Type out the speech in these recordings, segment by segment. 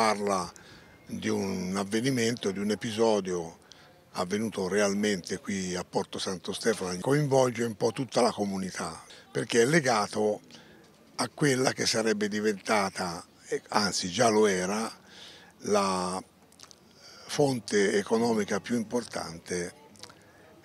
parla di un avvenimento, di un episodio avvenuto realmente qui a Porto Santo Stefano, coinvolge un po' tutta la comunità, perché è legato a quella che sarebbe diventata, anzi già lo era, la fonte economica più importante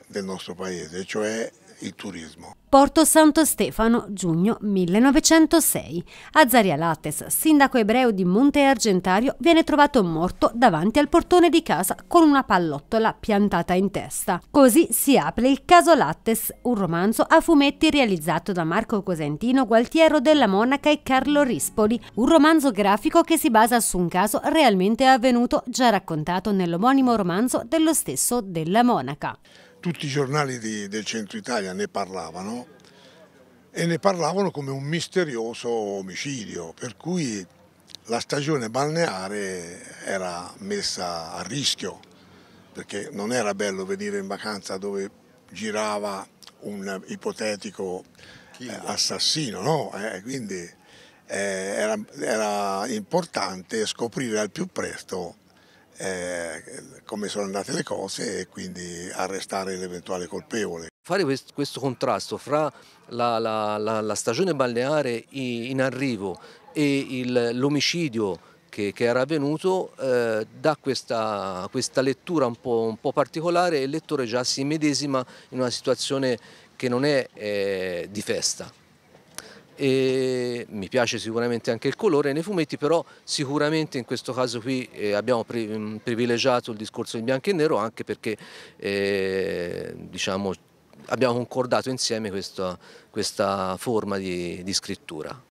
del nostro paese, cioè il turismo. Porto Santo Stefano, giugno 1906. Azaria Lattes, sindaco ebreo di Monte Argentario, viene trovato morto davanti al portone di casa con una pallottola piantata in testa. Così si apre il caso Lattes, un romanzo a fumetti realizzato da Marco Cosentino, Gualtiero della Monaca e Carlo Rispoli, un romanzo grafico che si basa su un caso realmente avvenuto già raccontato nell'omonimo romanzo dello stesso della Monaca tutti i giornali di, del centro Italia ne parlavano e ne parlavano come un misterioso omicidio, per cui la stagione balneare era messa a rischio, perché non era bello venire in vacanza dove girava un ipotetico eh, assassino, no? eh, quindi eh, era, era importante scoprire al più presto eh, come sono andate le cose e quindi arrestare l'eventuale colpevole. Fare questo contrasto fra la, la, la, la stagione balneare in arrivo e l'omicidio che, che, era avvenuto eh, dà questa, questa, lettura un po', un po' particolare e il lettore già si medesima in una situazione che non è eh, di festa e mi piace sicuramente anche il colore nei fumetti però sicuramente in questo caso qui eh, abbiamo pri mm, privilegiato il discorso in bianco e nero anche perché eh, diciamo, abbiamo concordato insieme questa, questa forma di, di scrittura.